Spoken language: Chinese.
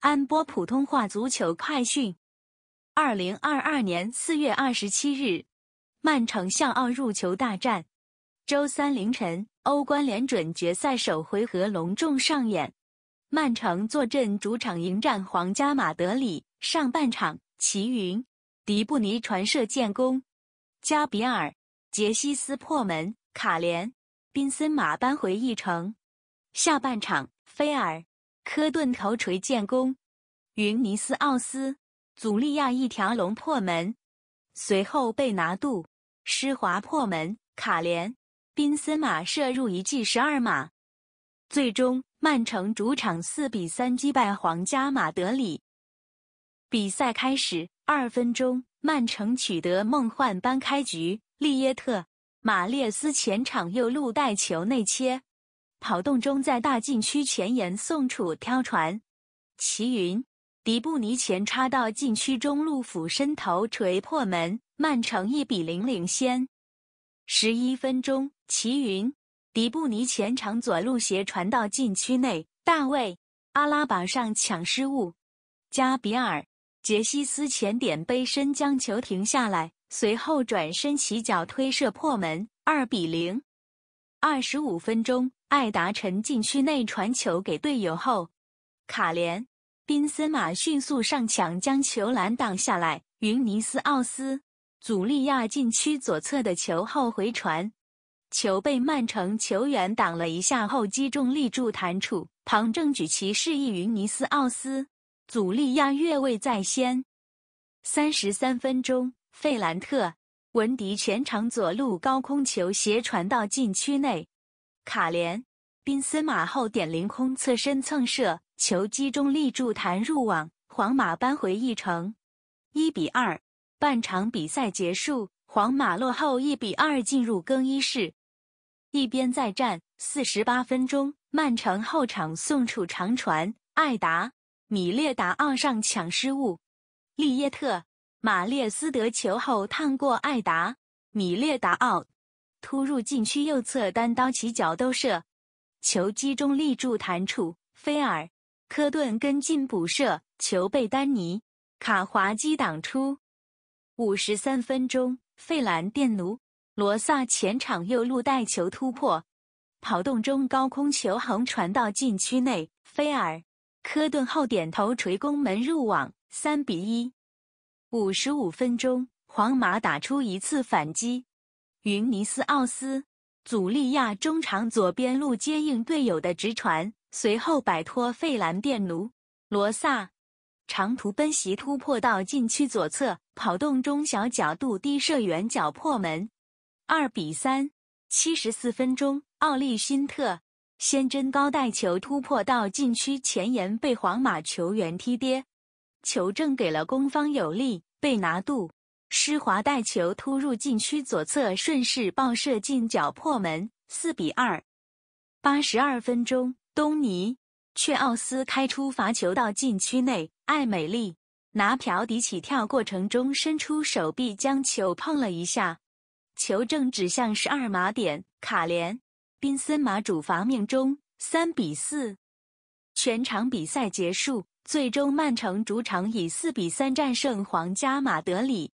安播普通话足球快讯：二零二二年四月二十七日，曼城向奥入球大战。周三凌晨，欧冠联准决赛首回合隆重上演，曼城坐镇主场迎战皇家马德里。上半场，齐云、迪布尼传射建功，加比尔、杰西斯破门，卡莲、宾森马扳回一城。下半场，菲尔。科顿头锤建功，云尼斯奥斯祖利亚一条龙破门，随后被拿度施华破门，卡连宾斯马射入一记十二码。最终，曼城主场四比三击败皇家马德里。比赛开始二分钟，曼城取得梦幻般开局，利耶特马列斯前场右路带球内切。跑动中，在大禁区前沿送楚挑传，齐云迪布尼前插到禁区中路俯身头锤破门，曼城一比零领先。十一分钟，齐云迪布尼前场左路斜传到禁区内，大卫阿拉榜上抢失误，加比尔杰西斯前点背身将球停下来，随后转身起脚推射破门，二比零。二十五分钟。艾达臣禁区内传球给队友后，卡连宾森马迅速上抢将球拦挡下来。云尼斯奥斯祖利亚禁区左侧的球后回传球被曼城球员挡了一下后击中立柱弹出。旁正举旗示意云尼斯奥斯祖利亚越位在先。三十三分钟，费兰特文迪全场左路高空球斜传到禁区内。卡莲宾斯马后点凌空侧身蹭射，球击中立柱弹入网，皇马扳回一城，一比二。半场比赛结束，皇马落后一比二进入更衣室。一边再战，四十八分钟，曼城后场送出长传，艾达米列达奥上抢失误，利耶特马列斯得球后趟过艾达米列达奥。突入禁区右侧，单刀起脚兜射，球击中立柱弹出。菲尔科顿跟进补射，球被丹尼卡华击挡出。五十三分钟，费兰电奴罗萨前场右路带球突破，跑动中高空球横传到禁区内，菲尔科顿后点头锤攻门入网，三比一。五十五分钟，皇马打出一次反击。云尼斯奥斯祖利亚中场左边路接应队友的直传，随后摆脱费兰电奴罗萨，长途奔袭突破到禁区左侧，跑动中小角度低射远角破门，二比三。七十四分钟，奥利辛特先真高带球突破到禁区前沿，被皇马球员踢跌，球正给了攻方有利被拿度。施华带球突入禁区左侧，顺势爆射进角破门，四比二。八十二分钟，东尼却奥斯开出罚球到禁区内，艾美丽拿瓢底起跳过程中伸出手臂将球碰了一下，球正指向十二码点，卡莲·宾森马主罚命中，三比四。全场比赛结束，最终曼城主场以四比三战胜皇家马德里。